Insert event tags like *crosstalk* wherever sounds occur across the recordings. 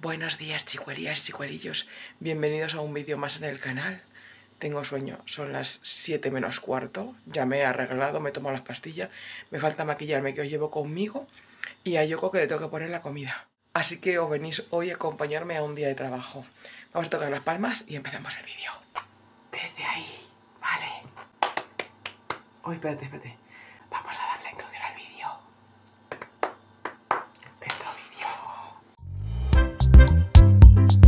Buenos días chicuelías y chicuelillos, bienvenidos a un vídeo más en el canal. Tengo sueño, son las 7 menos cuarto, ya me he arreglado, me he tomado las pastillas, me falta maquillarme que os llevo conmigo y a Yoko que le tengo que poner la comida. Así que os venís hoy a acompañarme a un día de trabajo. Vamos a tocar las palmas y empezamos el vídeo. Desde ahí, vale. Uy, espérate, espérate. Vamos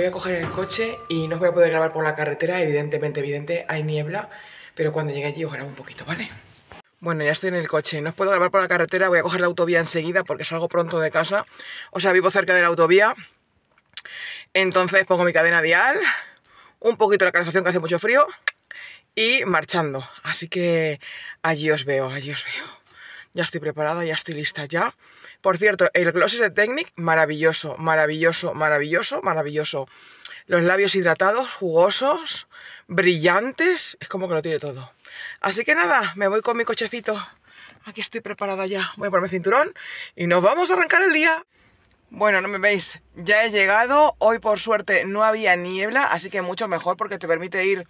voy a coger el coche y no os voy a poder grabar por la carretera, evidentemente, evidente, hay niebla, pero cuando llegue allí os grabo un poquito, ¿vale? Bueno, ya estoy en el coche, no os puedo grabar por la carretera, voy a coger la autovía enseguida porque salgo pronto de casa, o sea, vivo cerca de la autovía, entonces pongo mi cadena dial, un poquito la calefacción que hace mucho frío y marchando, así que allí os veo, allí os veo. Ya estoy preparada, ya estoy lista ya. Por cierto, el gloss de Technic, maravilloso, maravilloso, maravilloso, maravilloso. Los labios hidratados, jugosos, brillantes, es como que lo tiene todo. Así que nada, me voy con mi cochecito. Aquí estoy preparada ya. Voy a ponerme cinturón y nos vamos a arrancar el día. Bueno, no me veis, ya he llegado, hoy por suerte no había niebla, así que mucho mejor porque te permite ir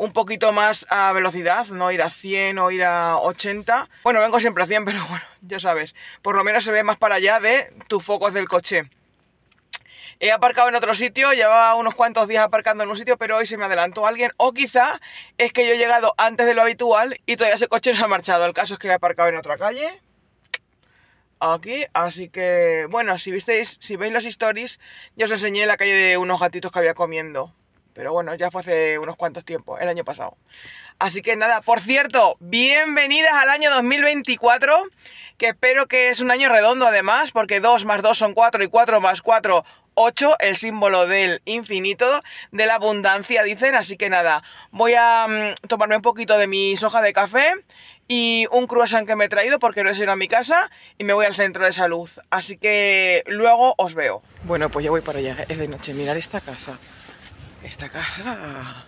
un poquito más a velocidad, no ir a 100 o ir a 80. Bueno, vengo siempre a 100, *laughs* pero bueno, ya sabes, por lo menos se ve más para allá de tus focos del coche. He aparcado en otro sitio, llevaba unos cuantos días aparcando en un sitio, pero hoy se me adelantó alguien. O quizá es que yo he llegado antes de lo habitual y todavía ese coche *laughs* no ha marchado. El caso es que he aparcado en otra calle. Aquí, así que, bueno, si visteis, si veis los stories, yo os enseñé la calle de unos gatitos que había comiendo. Pero bueno, ya fue hace unos cuantos tiempos, el año pasado. Así que nada, por cierto, bienvenidas al año 2024, que espero que es un año redondo además, porque 2 más 2 son 4 y 4 más 4, 8, el símbolo del infinito, de la abundancia, dicen. Así que nada, voy a mm, tomarme un poquito de mi soja de café y un croissant que me he traído porque no he sido a mi casa y me voy al centro de salud. Así que luego os veo. Bueno, pues ya voy para allá, es de noche, mirar esta casa. Esta casa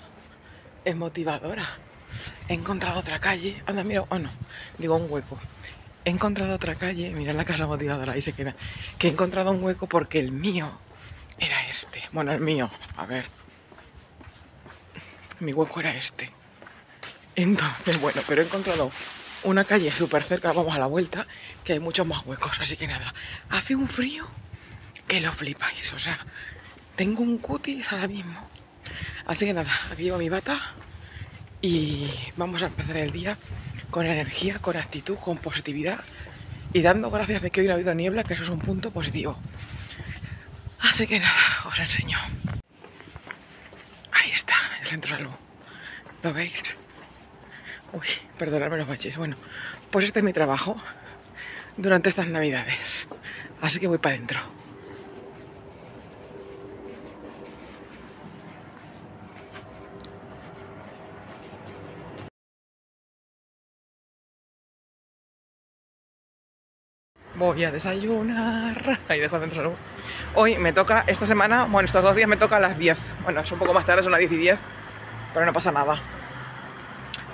es motivadora. He encontrado otra calle. Anda, mira, oh no, digo un hueco. He encontrado otra calle, mira la casa motivadora, ahí se queda. Que he encontrado un hueco porque el mío era este. Bueno, el mío, a ver. Mi hueco era este. Entonces, bueno, pero he encontrado una calle súper cerca, vamos a la vuelta, que hay muchos más huecos. Así que nada, hace un frío que lo flipáis. O sea, tengo un cutis ahora mismo Así que nada, aquí llevo mi bata y vamos a empezar el día con energía, con actitud, con positividad y dando gracias de que hoy no ha habido niebla, que eso es un punto positivo. Así que nada, os enseño. Ahí está, el centro salud. ¿Lo veis? Uy, perdonadme los baches. Bueno, pues este es mi trabajo durante estas navidades. Así que voy para adentro. voy a desayunar Ahí dejo de salud. Hoy me toca, esta semana, bueno, estos dos días me toca a las 10. Bueno, es un poco más tarde, son las 10 y 10, pero no pasa nada.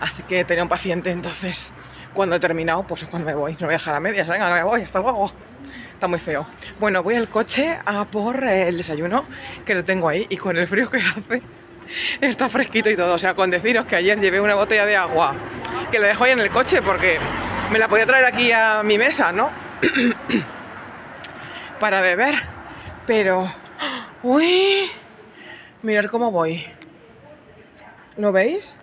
Así que tenía un paciente, entonces cuando he terminado, pues es cuando me voy. No voy a dejar a medias, venga, me voy, hasta luego. Está muy feo. Bueno, voy al coche a por eh, el desayuno, que lo tengo ahí, y con el frío que *laughs* hace, está fresquito y todo. O sea, con deciros que ayer llevé una botella de agua, que la dejo ahí en el coche porque me la podía traer aquí a mi mesa, ¿no? *coughs* para beber, pero... ¡Uy! Mirad cómo voy. ¿Lo veis?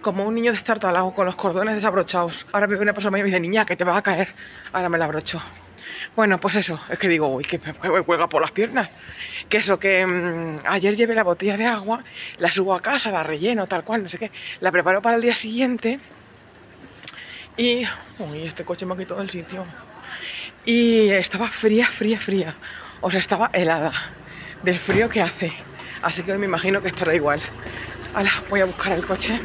Como un niño de destartalado con los cordones desabrochados. Ahora me viene una persona y me dice, niña, que te va a caer. Ahora me la abrocho. Bueno, pues eso, es que digo, uy, que me cuelga por las piernas. Que eso, que mm, ayer llevé la botella de agua, la subo a casa, la relleno, tal cual, no sé qué. La preparo para el día siguiente. Y, uy, este coche me ha quitado el sitio y estaba fría, fría, fría. O sea, estaba helada del frío que hace. Así que me imagino que estará igual. Hala, voy a buscar el coche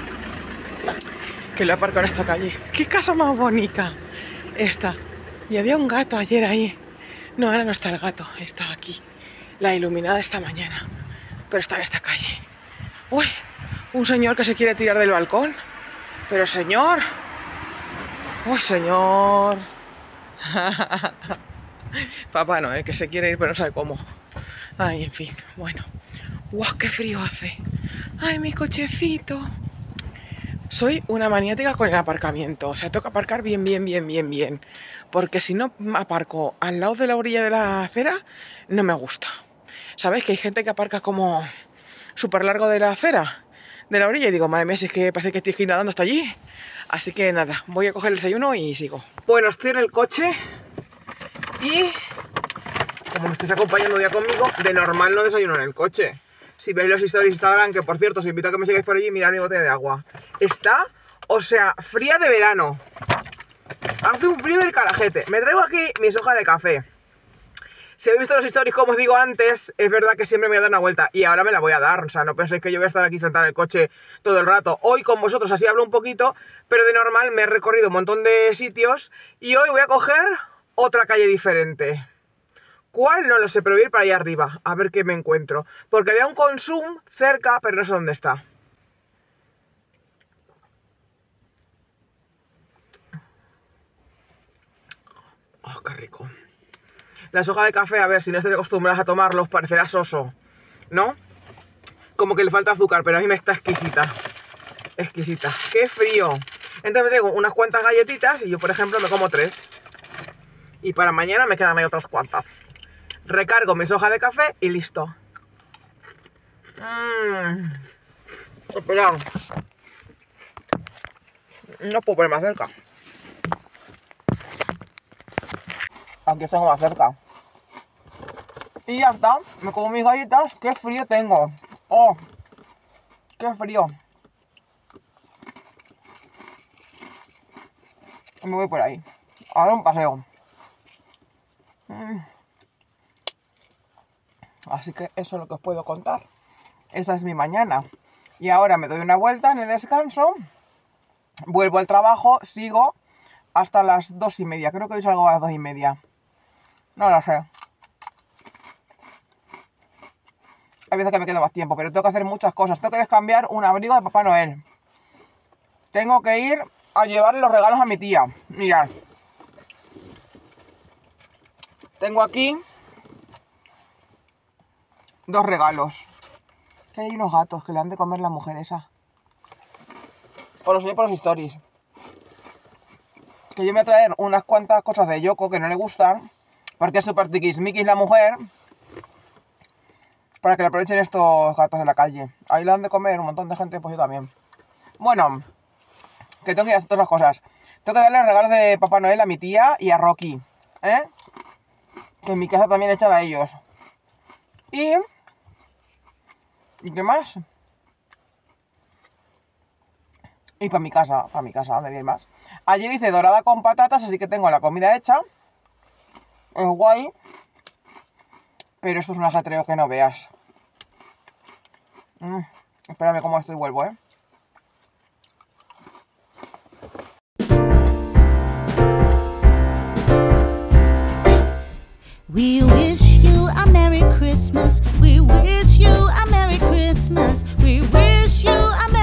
que lo aparco en esta calle. ¡Qué casa más bonita! Esta. Y había un gato ayer ahí. No, ahora no está el gato, está aquí. La iluminada esta mañana. Pero está en esta calle. ¡Uy! Un señor que se quiere tirar del balcón. Pero señor. ¡Uy, señor! *laughs* Papá no, el que se quiere ir pero no sabe cómo. Ay, en fin, bueno. guau, qué frío hace! ¡Ay, mi cochecito! Soy una maniática con el aparcamiento. O sea, toca aparcar bien, bien, bien, bien, bien. Porque si no aparco al lado de la orilla de la acera, no me gusta. ¿Sabes que hay gente que aparca como súper largo de la acera? De la orilla y digo, madre mía, si es que parece que estoy nadando hasta allí. Así que nada, voy a coger el desayuno y sigo. Bueno, estoy en el coche y como me estáis acompañando día conmigo, de normal no desayuno en el coche. Si veis los historias de Instagram, que por cierto os invito a que me sigáis por allí, mirad mi botella de agua. Está, o sea, fría de verano. Hace un frío del carajete. Me traigo aquí mis hojas de café. Si habéis visto los stories, como os digo antes, es verdad que siempre me voy a una vuelta. Y ahora me la voy a dar. O sea, no penséis que yo voy a estar aquí sentada en el coche todo el rato. Hoy con vosotros así hablo un poquito, pero de normal me he recorrido un montón de sitios. Y hoy voy a coger otra calle diferente. ¿Cuál? No lo sé, pero ir para allá arriba, a ver qué me encuentro. Porque había un Consum cerca, pero no sé dónde está. ¡Oh, qué rico! La soja de café, a ver, si no estás acostumbras a tomarlos, parecerá soso, ¿no? Como que le falta azúcar, pero a mí me está exquisita. Exquisita. ¡Qué frío! Entonces me traigo unas cuantas galletitas y yo, por ejemplo, me como tres. Y para mañana me quedan ahí otras cuantas. Recargo mi soja de café y listo. Mmm. No puedo ponerme más cerca. Aquí tengo más cerca. Y ya está. Me como mis galletas. ¡Qué frío tengo! ¡Oh! ¡Qué frío! Me voy por ahí. A dar un paseo. Mm. Así que eso es lo que os puedo contar. Esa es mi mañana. Y ahora me doy una vuelta en el descanso. Vuelvo al trabajo, sigo hasta las dos y media. Creo que hoy salgo a las dos y media. No lo sé. A veces que me quedo más tiempo, pero tengo que hacer muchas cosas. Tengo que descambiar un abrigo de Papá Noel. Tengo que ir a llevar los regalos a mi tía. Mirad. Tengo aquí dos regalos. Que hay unos gatos que le han de comer la mujer esa. Por los por los stories. Que yo me voy a traer unas cuantas cosas de Yoko que no le gustan. Porque súper es la mujer. Para que le aprovechen estos gatos de la calle. Ahí le han de comer un montón de gente, pues yo también. Bueno, que tengo que ir a hacer todas las cosas. Tengo que darle el regalo de Papá Noel a mi tía y a Rocky. ¿Eh? Que en mi casa también echan a ellos. Y... ¿Y qué más? Y para mi casa, para mi casa, donde bien más. Ayer hice dorada con patatas, así que tengo la comida hecha es guay, pero esto es un ajetreo que no veas. Mm, espérame cómo estoy vuelvo, ¿eh? We wish you a Merry Christmas. We wish you a Merry Christmas. We wish you a Merry christmas.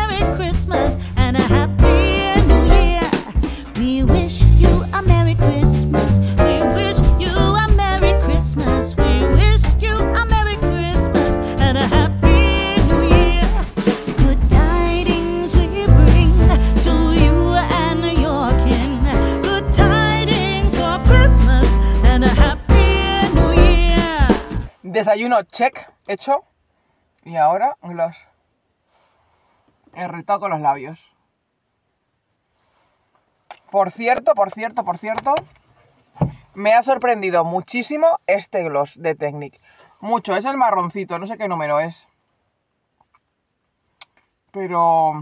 Desayuno, check, hecho. Y ahora gloss he retado con los labios. Por cierto, por cierto, por cierto, me ha sorprendido muchísimo este gloss de Technic. Mucho, es el marroncito, no sé qué número es. Pero...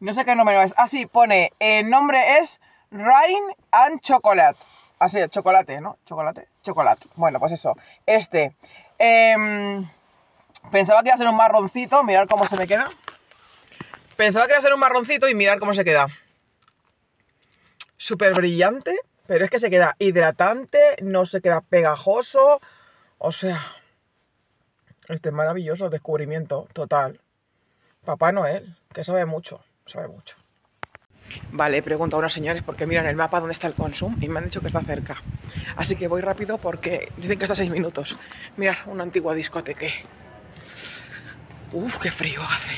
No sé qué número es. así ah, pone, eh, el nombre es Rain and Chocolate. Así, chocolate, ¿no? Chocolate chocolate. Bueno, pues eso, este. Em, pensaba que iba a ser un marroncito, mirar cómo se me queda. Pensaba que iba a ser un marroncito y mirar cómo se queda. Súper brillante, pero es que se queda hidratante, no se queda pegajoso. O sea, este maravilloso descubrimiento total. Papá Noel, que sabe mucho, sabe mucho. Vale, preguntado a unos señores porque miran el mapa dónde está el Consum y me han dicho que está cerca. Así que voy rápido porque dicen que está a 6 minutos. Mirad, una antigua discoteque. Uf, qué frío hace.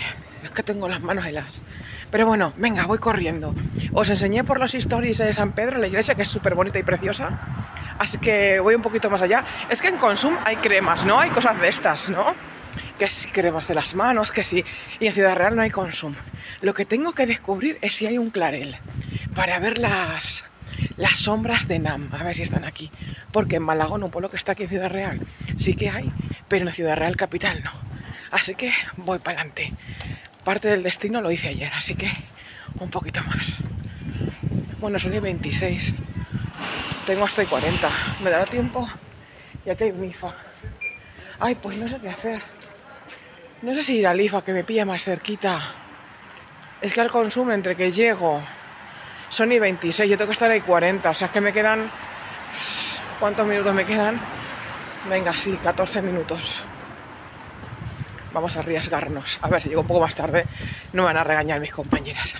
Es que tengo las manos heladas. Pero bueno, venga, voy corriendo. Os enseñé por los stories de San Pedro, la iglesia, que es súper bonita y preciosa. Así que voy un poquito más allá. Es que en Consum hay cremas, ¿no? Hay cosas de estas, ¿no? que si cremas de las manos, que sí Y en Ciudad Real no hay consumo. Lo que tengo que descubrir es si hay un clarel para ver las, las sombras de Nam, a ver si están aquí. Porque en Malagón, un pueblo que está aquí en Ciudad Real, sí que hay, pero en Ciudad Real capital no. Así que voy para adelante. Parte del destino lo hice ayer, así que un poquito más. Bueno, son 26. Tengo hasta 40. ¿Me dará tiempo? Ya que hay IFA Ay, pues no sé qué hacer. No sé si ir al IFA que me pilla más cerquita. Es que al consumo entre que llego son y 26, yo tengo que estar ahí 40, o sea es que me quedan... ¿Cuántos minutos me quedan? Venga, sí, 14 minutos. Vamos a arriesgarnos. A ver si llego un poco más tarde. No me van a regañar mis compañeras.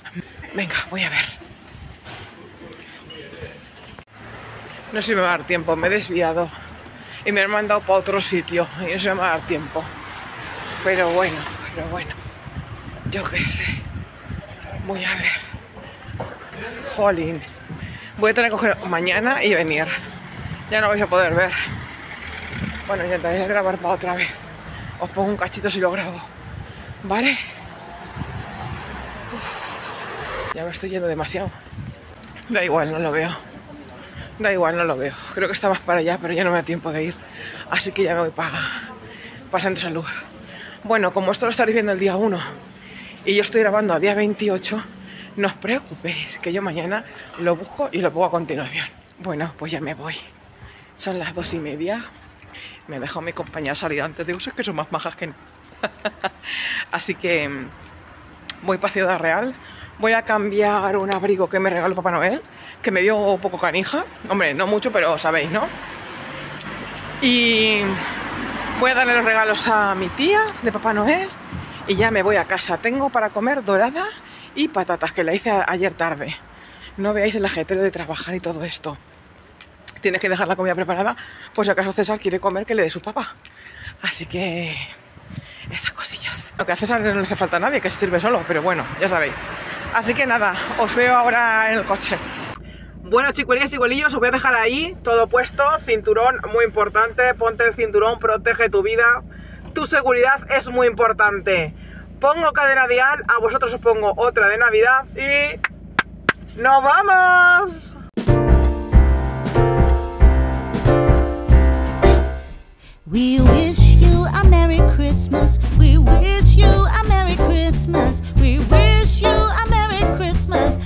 Venga, voy a ver. No sé si me va a dar tiempo, me he desviado. Y me han mandado para otro sitio. Y no se me va a dar tiempo. Pero bueno, pero bueno. Yo qué sé. Voy a ver. Jolín. Voy a tener que coger mañana y venir. Ya no vais a poder ver. Bueno, intentaré grabar para otra vez. Os pongo un cachito si lo grabo. ¿Vale? Ya me estoy yendo demasiado. Da igual, no lo veo. Da igual, no lo veo. Creo que está más para allá, pero ya no me da tiempo de ir. Así que ya me voy para, Pasando Salud. Bueno, como esto lo estaréis viendo el día 1 y yo estoy grabando a día 28, no os preocupéis, que yo mañana lo busco y lo pongo a continuación. Bueno, pues ya me voy. Son las dos y media. Me dejó mi compañera salir antes de usos, que son más majas que no. *laughs* Así que mm, voy para Ciudad Real. Voy a cambiar un abrigo que me regaló Papá Noel, que me dio poco canija. Hombre, no mucho, pero sabéis, ¿no? Y Voy a darle los regalos a mi tía de Papá Noel y ya me voy a casa. Tengo para comer dorada y patatas, que la hice ayer tarde. No veáis el ajetero de trabajar y todo esto. Tienes que dejar la comida preparada, pues si acaso César quiere comer, que le dé su papá. Así que... esas cosillas. Lo que a César no le hace falta a nadie, que se sirve solo, pero bueno, ya sabéis. Así que nada, os veo ahora en el coche. Bueno, y chicuelillos, os voy a dejar ahí todo puesto, cinturón, muy importante, ponte el cinturón, protege tu vida, tu seguridad es muy importante. Pongo cadena dial, a vosotros os pongo otra de Navidad y... ¡Nos vamos! We wish you a Merry Christmas. We wish you a Merry Christmas. We wish you a Merry Christmas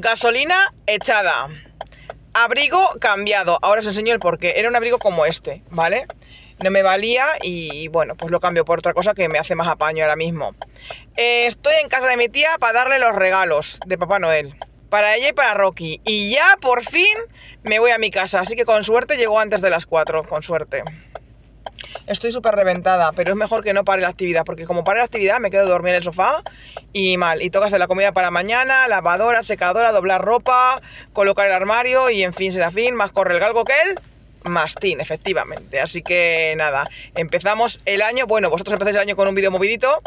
gasolina echada, abrigo cambiado. Ahora os enseño el porqué. Era un abrigo como este, ¿vale? No me valía y bueno, pues lo cambio por otra cosa que me hace más apaño ahora mismo. Eh, estoy en casa de mi tía para darle los regalos de Papá Noel. Para ella y para Rocky. Y ya por fin me voy a mi casa. Así que con suerte llegó antes de las 4. Con suerte. Estoy súper reventada, pero es mejor que no pare la actividad, porque como pare la actividad me quedo dormir en el sofá y mal. Y toca hacer la comida para mañana, lavadora, secadora, doblar ropa, colocar el armario y en fin, fin más corre el galgo que él. más tin, efectivamente. Así que nada, empezamos el año. Bueno, vosotros empezáis el año con un vídeo movidito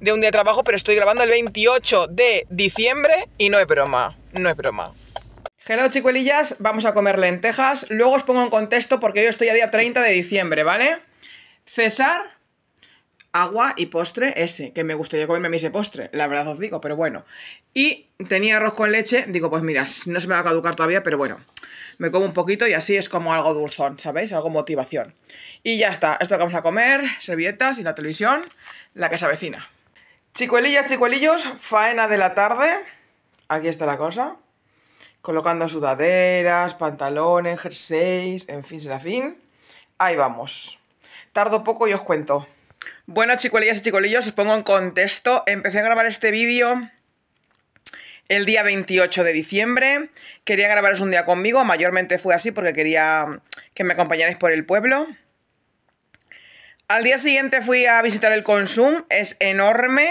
de un día de trabajo, pero estoy grabando el 28 de diciembre y no es broma, no es broma. Hello chicuelillas, vamos a comer lentejas. Luego os pongo en contexto porque yo estoy a día 30 de diciembre, ¿vale? César, agua y postre ese, que me gustaría comerme ese postre, la verdad os digo, pero bueno. Y tenía arroz con leche, digo, pues mira, no se me va a caducar todavía, pero bueno, me como un poquito y así es como algo dulzón, ¿sabéis? Algo motivación. Y ya está, esto que vamos a comer, servilletas y la televisión, la casa vecina. Chicuelillas, chicuelillos, faena de la tarde, aquí está la cosa. Colocando sudaderas, pantalones, jerseys, en fin, fin Ahí vamos. Tardo poco y os cuento. Bueno, chicuelillas y chicolillos, os pongo en contexto. Empecé a grabar este vídeo el día 28 de diciembre. Quería grabaros un día conmigo, mayormente fue así porque quería que me acompañarais por el pueblo. Al día siguiente fui a visitar el Consum, es enorme.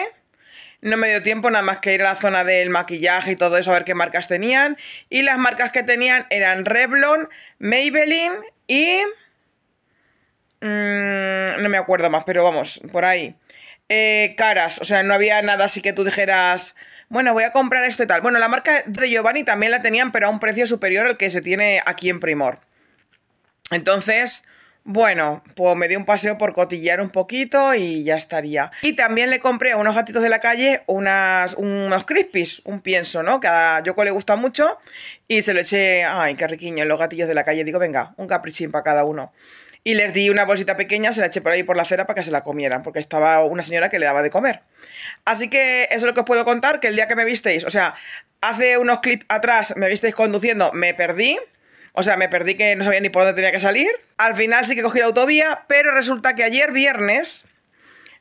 No me dio tiempo nada más que ir a la zona del maquillaje y todo eso a ver qué marcas tenían. Y las marcas que tenían eran Revlon, Maybelline y... Mm, no me acuerdo más, pero vamos, por ahí. Eh, caras, o sea, no había nada así que tú dijeras, bueno, voy a comprar esto y tal. Bueno, la marca de Giovanni también la tenían, pero a un precio superior al que se tiene aquí en Primor. Entonces, bueno, pues me di un paseo por cotillear un poquito y ya estaría. Y también le compré a unos gatitos de la calle unas, unos crispies, un pienso, ¿no? Que a Yoko le gusta mucho y se lo eché, ay, qué riquiño, los gatillos de la calle. Digo, venga, un caprichín para cada uno. Y les di una bolsita pequeña, se la eché por ahí por la acera para que se la comieran, porque estaba una señora que le daba de comer. Así que eso es lo que os puedo contar, que el día que me visteis, o sea, hace unos clips atrás me visteis conduciendo, me perdí. O sea, me perdí que no sabía ni por dónde tenía que salir. Al final sí que cogí la autovía, pero resulta que ayer viernes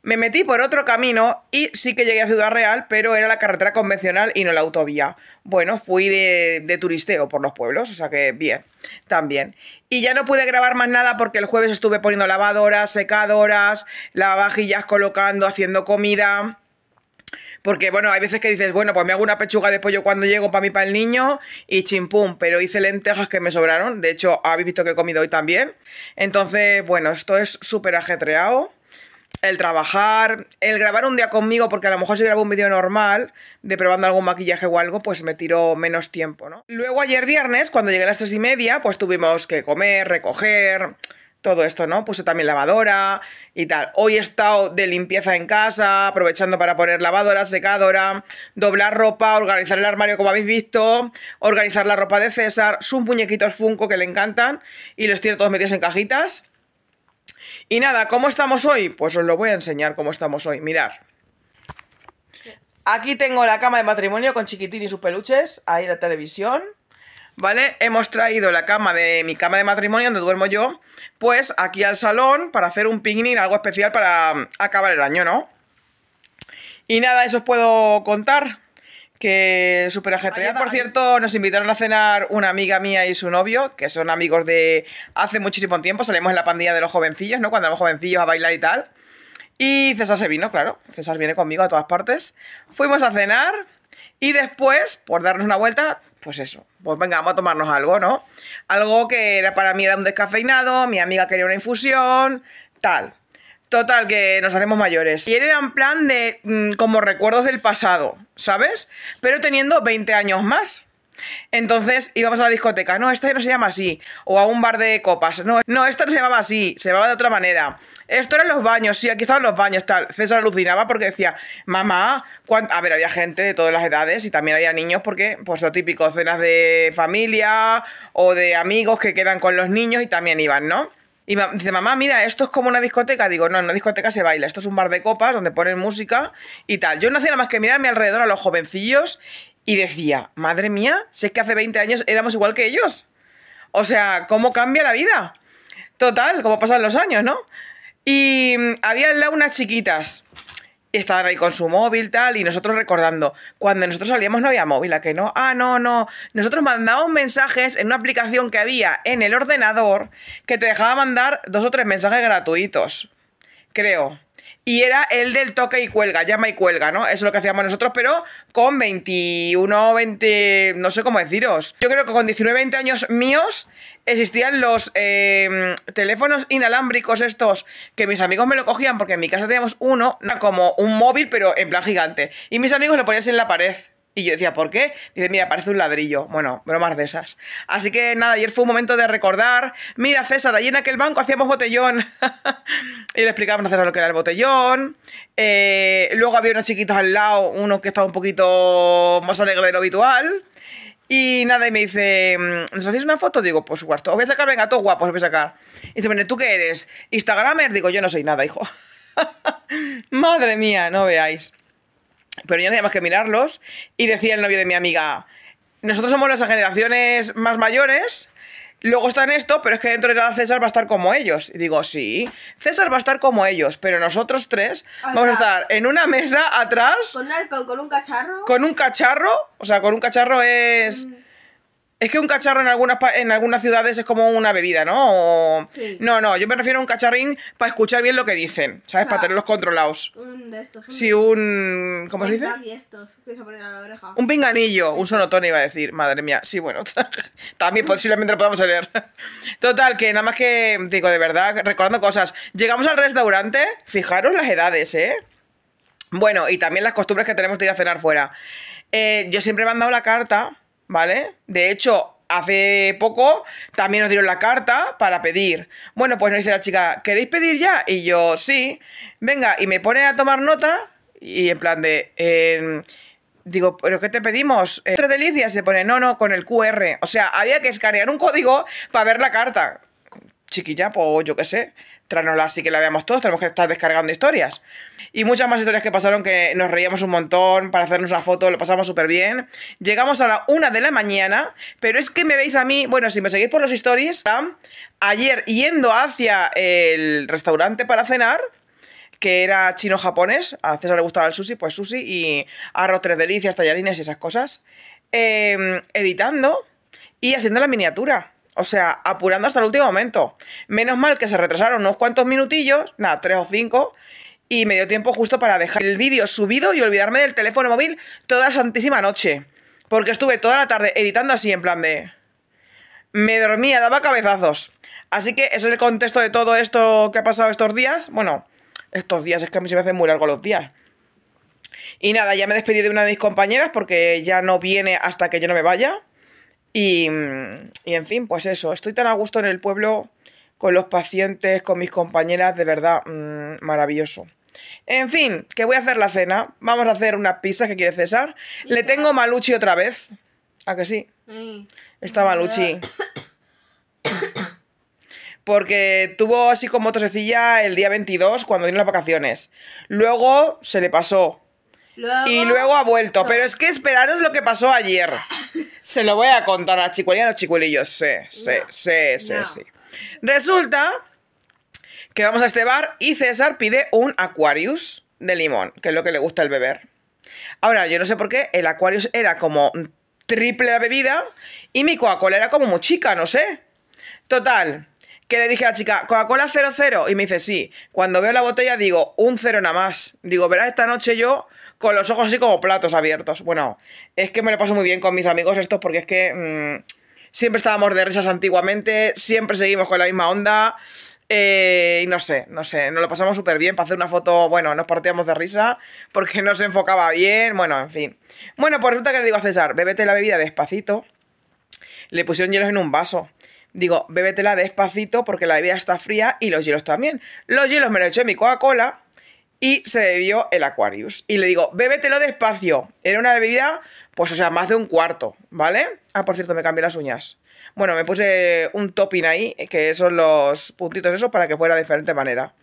me metí por otro camino y sí que llegué a Ciudad Real, pero era la carretera convencional y no la autovía. Bueno, fui de, turisteo por los pueblos, o sea que bien, también. Y ya no pude grabar más nada porque el jueves estuve poniendo lavadoras, secadoras, lavavajillas colocando, haciendo comida. Porque, bueno, hay veces que dices, bueno, pues me hago una pechuga de pollo cuando llego para mí, para el niño, y chimpum, pero hice lentejas que me sobraron. De hecho, habéis visto que he comido hoy también. Entonces, bueno, esto es súper ajetreado el trabajar, el grabar un día conmigo, porque a lo mejor si grabo un vídeo normal de probando algún maquillaje o algo, pues me tiró menos tiempo, ¿no? Luego ayer viernes, cuando llegué a las tres y media, pues tuvimos que comer, recoger, todo esto, ¿no? Puse también lavadora y tal. Hoy he estado de limpieza en casa, aprovechando para poner lavadora, secadora, doblar ropa, organizar el armario como habéis visto, organizar la ropa de César, sus muñequitos Funko que le encantan y los tiene todos metidos en cajitas. Y nada, ¿cómo estamos hoy? Pues os lo voy a enseñar cómo estamos hoy. Mirar. Aquí tengo la cama de matrimonio con Chiquitín y sus peluches. Ahí la televisión. ¿Vale? Hemos traído la cama de mi cama de matrimonio, donde duermo yo, pues aquí al salón para hacer un picnic, algo especial para mm, acabar el año, ¿no? Y nada, eso os puedo contar. Que super Por cierto, nos invitaron a cenar una amiga mía y su novio, que son amigos de hace muchísimo tiempo. Salimos en la pandilla de los jovencillos, ¿no? Cuando éramos jovencillos a bailar y tal. Y César se vino, claro. César viene conmigo a todas partes. Fuimos a cenar y después, por darnos una vuelta, pues eso. Pues venga, vamos a tomarnos algo, ¿no? Algo que era para mí era un descafeinado, mi amiga quería una infusión, tal. Total, que nos hacemos mayores. Y él era en plan de mm, como recuerdos del pasado, ¿sabes? Pero teniendo 20 años más. Entonces íbamos a la discoteca, no, esta no se llama así, o a un bar de copas, no, no, esta no se llamaba así, se llamaba de otra manera. Esto eran los baños, sí, aquí estaban los baños, tal. César alucinaba porque decía, mamá, a ver, había gente de todas las edades y también había niños porque, pues lo típico, cenas de familia o de amigos que quedan con los niños y también iban, ¿no? Y dice, mamá, mira, esto es como una discoteca. Digo, no, en una discoteca se baila. Esto es un bar de copas donde ponen música y tal. Yo no hacía nada más que mirar a mi alrededor a los jovencillos y decía, madre mía, sé si es que hace 20 años éramos igual que ellos. O sea, ¿cómo cambia la vida? Total, como pasan los años, ¿no? Y mm, había en unas chiquitas estaban ahí con su móvil, tal, y nosotros recordando, cuando nosotros salíamos no había móvil, ¿a que no? Ah, no, no, nosotros mandábamos mensajes en una aplicación que había en el ordenador que te dejaba mandar dos o tres mensajes gratuitos, creo. Y era el del toque y cuelga, llama y cuelga, ¿no? Eso es lo que hacíamos nosotros, pero con 21, 20, no sé cómo deciros. Yo creo que con 19, 20 años míos existían los em, teléfonos inalámbricos estos que mis amigos me lo cogían porque en mi casa teníamos uno, como un móvil, pero en plan gigante. Y mis amigos lo ponían en la pared. Y yo decía, ¿por qué? Dice, mira, parece un ladrillo. Bueno, bromas de esas. Así que nada, ayer fue un momento de recordar, mira César, allí en aquel banco hacíamos botellón. *laughs* y le explicamos a César lo que era el botellón. Eh, luego había unos chiquitos al lado, uno que estaba un poquito más alegre de lo habitual. Y nada, y me dice, mm, ¿nos hacéis una foto? Digo, pues supuesto. Os voy a sacar, venga, todos guapos, os voy a sacar. Y dice, ¿tú qué eres? ¿Instagramer? Digo, yo no soy nada, hijo. *laughs* Madre mía, no veáis. Pero ya no teníamos que mirarlos. Y decía el novio de mi amiga, nosotros somos las generaciones más mayores. Luego están esto, pero es que dentro de nada César va a estar como ellos. Y digo, sí, César va a estar como ellos, pero nosotros tres vamos a estar en una mesa atrás. ¿Con, un con, un cacharro. Con un cacharro, o sea, con un cacharro es. Mm. Es que un cacharro en algunas, en algunas ciudades es como una bebida, ¿no? No, no, yo me refiero a un cacharrín para escuchar bien lo que dicen, ¿sabes? para ah. tenerlos controlados. Un de estos. Sí, un... ¿Cómo se dice? Un pinganillo, un sonotón iba a decir, madre mía. Sí, bueno, *laughs* también *laughs* posiblemente lo podamos leer. Total, que nada más que, digo, de verdad, recordando cosas. Llegamos al restaurante, fijaros las edades, ¿eh? Bueno, y también las costumbres que tenemos de ir a cenar fuera. Eh, yo siempre me han dado la carta ¿vale? De hecho, hace poco también nos dieron la carta para pedir. Bueno, pues nos dice la chica, ¿queréis pedir ya? Y yo, sí. Venga, y me pone a tomar nota y en plan de... digo, ¿pero qué te pedimos? Eh, ¿Tres delicias? Se pone, no, no, con el QR. O sea, había que escanear un código para ver la carta chiquilla, pues yo qué sé, tráenosla así que la veamos todos, tenemos que estar descargando historias. Y muchas más historias que pasaron que nos reíamos un montón para hacernos una foto, lo pasamos súper bien. Llegamos a la una de la mañana, pero es que me veis a mí, bueno, si me seguís por los stories, ayer yendo hacia el restaurante para cenar, que era chino-japonés, a César le gustaba el sushi, pues sushi y arroz tres delicias, tallarines y esas cosas, em, editando y haciendo la miniatura. O sea, apurando hasta el último momento. Menos mal que se retrasaron unos cuantos minutillos, nada, tres o cinco, y me dio tiempo justo para dejar el vídeo subido y olvidarme del teléfono móvil toda la santísima noche. Porque estuve toda la tarde editando así, en plan de... Me dormía, daba cabezazos. Así que ese es el contexto de todo esto que ha pasado estos días. Bueno, estos días, es que a mí se me hacen muy largos los días. Y nada, ya me despedí de una de mis compañeras porque ya no viene hasta que yo no me vaya. Y, en fin, pues eso, estoy tan a gusto en el pueblo con los pacientes, con mis compañeras, de verdad, mm, maravilloso. En fin, que voy a hacer la cena. Vamos a hacer unas pizzas que quiere César. Le tengo Maluchi otra vez. ¿A que sí? Mm. Está Maluchi. *coughs* Porque tuvo así como tosecilla el día 22 cuando vino las vacaciones. Luego se le pasó. Y luego ha vuelto. Pero es que esperaros lo que pasó ayer. *laughs* Se lo voy a contar a Chicuelilla y a los chicuelillos. Sí, sí, sí, sí, sí. Resulta que vamos a este bar y César pide un Aquarius de limón, que es lo que le gusta el beber. Ahora, yo no sé por qué el Aquarius era como triple la bebida y mi Coca-Cola era como muy chica, no sé. Total, que le dije a la chica, Coca-Cola 0-0? y me dice, sí. Cuando veo la botella digo, un cero nada más. Digo, verás, esta noche yo con los ojos así como platos abiertos. Bueno, es que me lo paso muy bien con mis amigos estos porque es que mm, siempre estábamos de risas antiguamente, siempre seguimos con la misma onda. Eh, y no sé, no sé, nos lo pasamos súper bien para hacer una foto, bueno, nos partíamos de risa porque no se enfocaba bien, bueno, en fin. Bueno, pues resulta que le digo a César, bebete la bebida despacito. Le pusieron hielos en un vaso. Digo, bébetela despacito porque la bebida está fría y los hielos también. Los hielos me los eché en mi Coca-Cola y se bebió el Aquarius. Y le digo, bébetelo despacio. Era una bebida, pues, o sea, más de un cuarto, ¿vale? Ah, por cierto, me cambié las uñas. Bueno, me puse un topping ahí, que son los puntitos esos, para que fuera de diferente manera.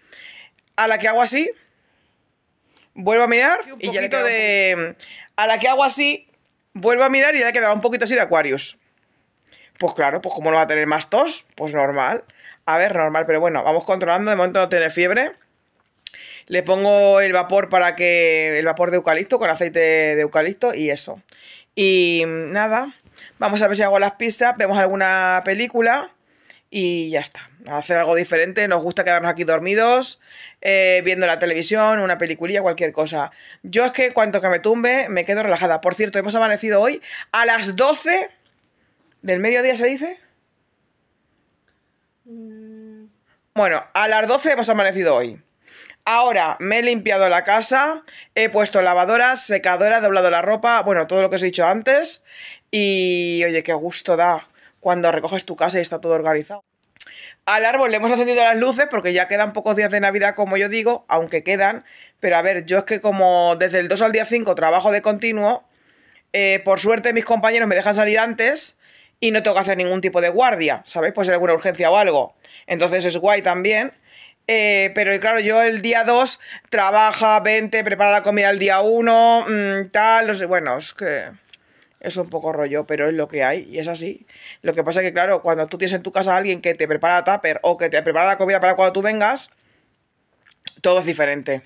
A la que hago así, vuelvo a mirar y de... A la que hago así, vuelvo a mirar y le ha quedado un poquito así de Aquarius. Pues claro, pues como no va a tener más tos, pues normal. A ver, normal, pero bueno, vamos controlando. De momento no tiene fiebre. Le pongo el vapor para que. el vapor de eucalipto, con aceite de eucalipto y eso. Y mm, nada, vamos a ver si hago las pizzas, vemos alguna película y ya está. A hacer algo diferente, nos gusta quedarnos aquí dormidos, eh, viendo la televisión, una peliculilla, cualquier cosa. Yo es que cuanto que me tumbe, me quedo relajada. Por cierto, hemos amanecido hoy a las 12 del mediodía, ¿se dice? Mm. Bueno, a las 12 hemos amanecido hoy. Ahora me he limpiado la casa, he puesto lavadora, secadora, doblado la ropa, bueno, todo lo que os he dicho antes. Y oye, qué gusto da cuando recoges tu casa y está todo organizado. Al árbol le hemos encendido las luces porque ya quedan pocos días de Navidad, como yo digo, aunque quedan. Pero a ver, yo es que como desde el 2 al día 5 trabajo de continuo, eh, por suerte mis compañeros me dejan salir antes y no tengo que hacer ningún tipo de guardia, ¿sabéis? Pues ser alguna urgencia o algo. Entonces es guay también. Eh, pero claro, yo el día 2 trabaja, vente, prepara la comida el día 1, mm, tal, no sé, bueno, es que es un poco rollo, pero es lo que hay y es así. Lo que pasa es que, claro, cuando tú tienes en tu casa a alguien que te prepara tupper o que te prepara la comida para cuando tú vengas, todo es diferente.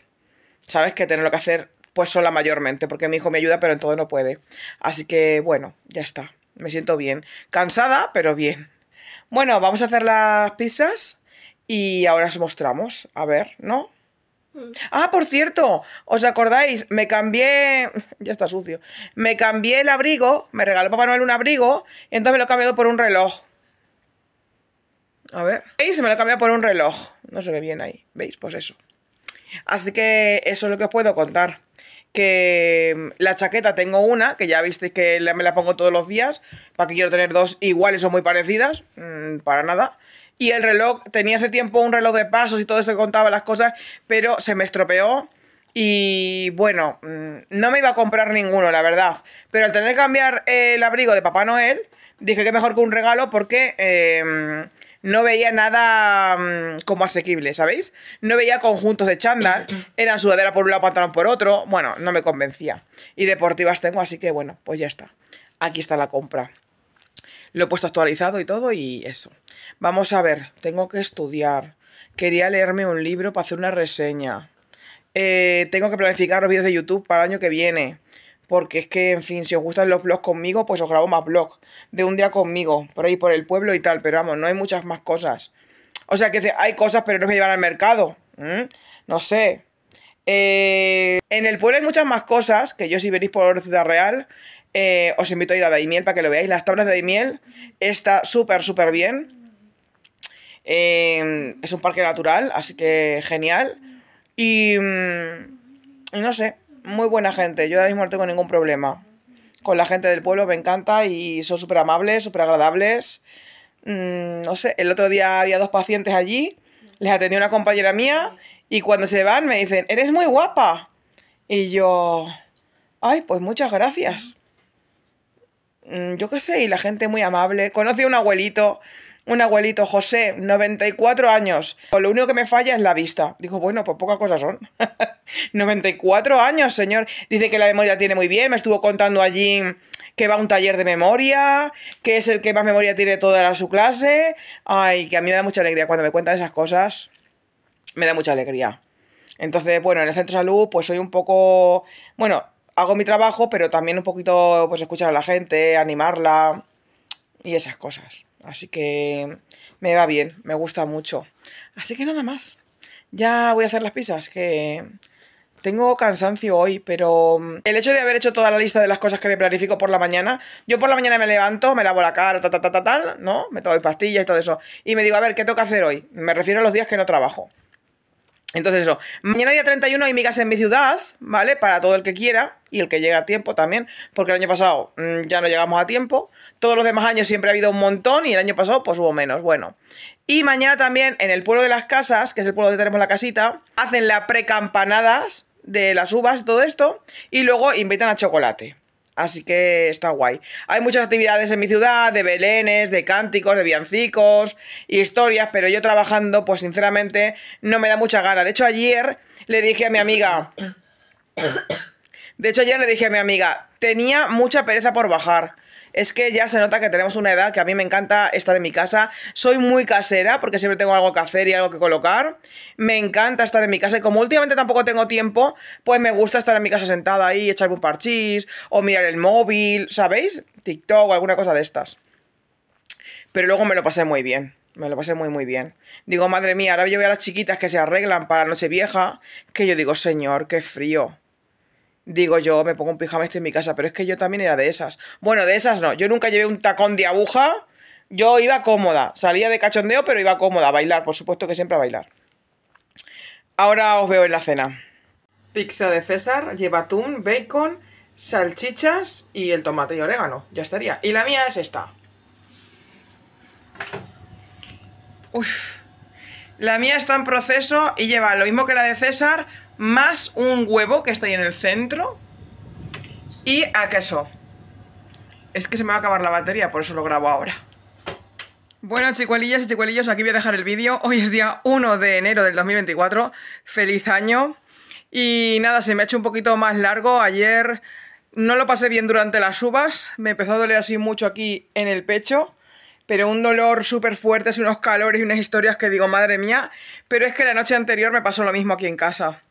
Sabes que tener lo que hacer pues sola mayormente, porque mi hijo me ayuda, pero en todo no puede. Así que, bueno, ya está. Me siento bien. Cansada, pero bien. Bueno, vamos a hacer las pizzas. Y ahora os mostramos, a ver, ¿no? Mm. Ah, por cierto, ¿os acordáis? Me cambié. *laughs* Ya está sucio. Me cambié el abrigo, me regaló Papá Noel un abrigo, y entonces me lo he cambiado por un reloj. A ver. ¿Veis? Me lo he cambiado por un reloj. No se ve bien ahí. ¿Veis? Pues eso. Así que eso es lo que os puedo contar. Que mm, la chaqueta tengo una, que ya visteis que me la pongo todos los días. ¿Para que quiero tener dos iguales o muy parecidas? Mm, para nada y el reloj, tenía hace tiempo un reloj de pasos y todo esto que contaba las cosas, pero se me estropeó. Y bueno, mm, no me iba a comprar ninguno, la verdad. Pero al tener que cambiar el abrigo de Papá Noel, dije que mejor que un regalo porque em, no veía nada mm, como asequible, ¿sabéis? No veía conjuntos de chándal, *clears throat* eran sudadera por un lado, pantalón por otro. Bueno, no me convencía. Y deportivas tengo, así que bueno, pues ya está. Aquí está la compra. Lo he puesto actualizado y todo y eso. Vamos a ver, tengo que estudiar. Quería leerme un libro para hacer una reseña. Eh, tengo que planificar los vídeos de YouTube para el año que viene. Porque es que, en fin, si os gustan los vlogs conmigo, pues os grabo más vlogs. De un día conmigo, por ahí por el pueblo y tal. Pero vamos, no hay muchas más cosas. O sea que hay cosas, pero no me llevan al mercado. No sé. Eh, en el pueblo hay muchas más cosas, que yo si venís por Ciudad Real, eh, os invito a ir a Daimiel para que lo veáis. Las tablas de Daimiel está súper, súper bien. Eh, es un parque natural, así que genial. Mm, y, no sé, muy buena gente. Yo ahora mismo no tengo ningún problema. Con la gente del pueblo me encanta y son súper amables, súper agradables. Mm, no sé, el otro día había dos pacientes allí, les atendió una compañera mía y cuando se van me dicen, eres muy guapa. Y yo, ay, pues muchas gracias. Mm, yo qué sé, y la gente muy amable. Conocí a un abuelito, un abuelito José, 94 años. Lo único que me falla es la vista. Digo, bueno, pues pocas cosas son. 94 *laughs* años, señor. Dice que la memoria tiene muy bien. Me estuvo contando allí que va a un taller de memoria, que es el que más memoria tiene toda su clase. Ay, que a mí me da mucha alegría cuando me cuentan esas cosas. Me da mucha alegría. Entonces, bueno, en el centro salud, pues soy un poco. Bueno, hago mi trabajo, pero también un poquito pues escuchar a la gente, animarla y esas cosas. Así que me va bien, me gusta mucho. Así que nada más. Ya voy a hacer las pizzas, que tengo cansancio hoy, pero mm, el hecho de haber hecho toda la lista de las cosas que me planifico por la mañana, yo por la mañana me levanto, me lavo la cara, ta, ta, ta, tal, ¿no? Me tomo pastillas y todo eso. Y me digo, a ver, ¿qué tengo que hacer hoy? Me refiero a los días que no trabajo. Entonces eso, mañana día 31 hay migas en mi ciudad, ¿vale? Para todo el que quiera y el que llega a tiempo también, porque el año pasado mm, ya no llegamos a tiempo, todos los demás años siempre ha habido un montón y el año pasado pues hubo menos, bueno. Y mañana también en el pueblo de las casas, que es el pueblo donde tenemos la casita, hacen las precampanadas de las uvas, todo esto, y luego invitan a chocolate. Así que está guay. Hay muchas actividades en mi ciudad, de belenes, de cánticos, de villancicos historias, pero yo trabajando, pues sinceramente, no me da mucha gana. De hecho, ayer le dije a mi amiga. *coughs* De hecho, ayer le dije a mi amiga, tenía mucha pereza por bajar es que ya se nota que tenemos una edad que a mí me encanta estar en mi casa. Soy muy casera porque siempre tengo algo que hacer y algo que colocar. Me encanta estar en mi casa y como últimamente tampoco tengo tiempo, pues me gusta estar en mi casa sentada ahí, echarme un parchís o mirar el móvil, ¿sabéis? TikTok o alguna cosa de estas. Pero luego me lo pasé muy bien. Me lo pasé muy, muy bien. Digo, madre mía, ahora yo veo a las chiquitas que se arreglan para noche la vieja, que yo digo, señor, qué frío digo yo, me pongo un pijama este en mi casa, pero es que yo también era de esas. Bueno, de esas no, yo nunca llevé un tacón de aguja, yo iba cómoda, salía de cachondeo, pero iba cómoda a bailar, por supuesto que siempre a bailar. Ahora os veo en la cena. Pizza de César, lleva atún, bacon, salchichas y el tomate y orégano, ya estaría. Y la mía es esta. Uf. La mía está en proceso y lleva lo mismo que la de César, más un huevo que está ahí en el centro y a queso. Es que se me va a acabar la batería, por eso lo grabo ahora. Bueno, chicuelillas y chicuelillos, aquí voy a dejar el vídeo. Hoy es día 1 de enero del 2024. Feliz año. Y nada, se me ha hecho un poquito más largo. Ayer no lo pasé bien durante las uvas. Me empezó a doler así mucho aquí en el pecho. Pero un dolor súper fuerte, unos calores y unas historias que digo, madre mía. Pero es que la noche anterior me pasó lo mismo aquí en casa.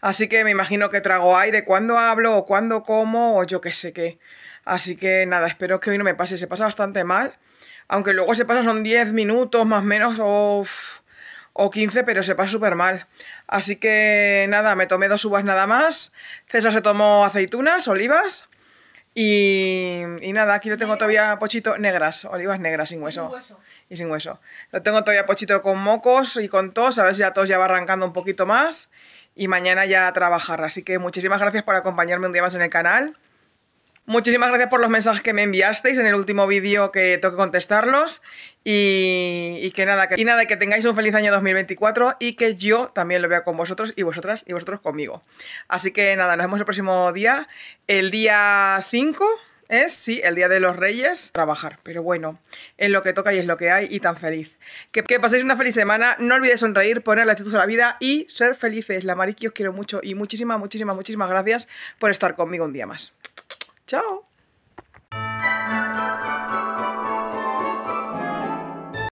Así que me imagino que trago aire cuando hablo o cuando como o yo qué sé qué. Así que nada, espero que hoy no me pase. Se pasa bastante mal. Aunque luego se pasa son 10 minutos más o menos o, o 15, pero se pasa súper mal. Así que nada, me tomé dos uvas nada más. César se tomó aceitunas, olivas. Y, nada, aquí lo tengo todavía pochito negras, olivas negras sin hueso. y sin hueso. Lo tengo todavía pochito con mocos y con tos, a ver si ya tos ya va arrancando un poquito más y mañana ya a trabajar. Así que muchísimas gracias por acompañarme un día más en el canal. Muchísimas gracias por los mensajes que me enviasteis en el último vídeo que tengo que contestarlos y, que nada, nada, que tengáis un feliz año 2024 y que yo también lo vea con vosotros y vosotras y vosotros conmigo. Así que nada, nos vemos el próximo día, el día 5 es, sí, el Día de los Reyes, trabajar. Pero bueno, en lo que toca y es lo que hay y tan feliz. Que, paséis una feliz semana, no olvidéis sonreír, poner la actitud a la vida y ser felices. La Mariqui os quiero mucho y muchísimas, muchísimas, muchísimas gracias por estar conmigo un día más. ¡Chao!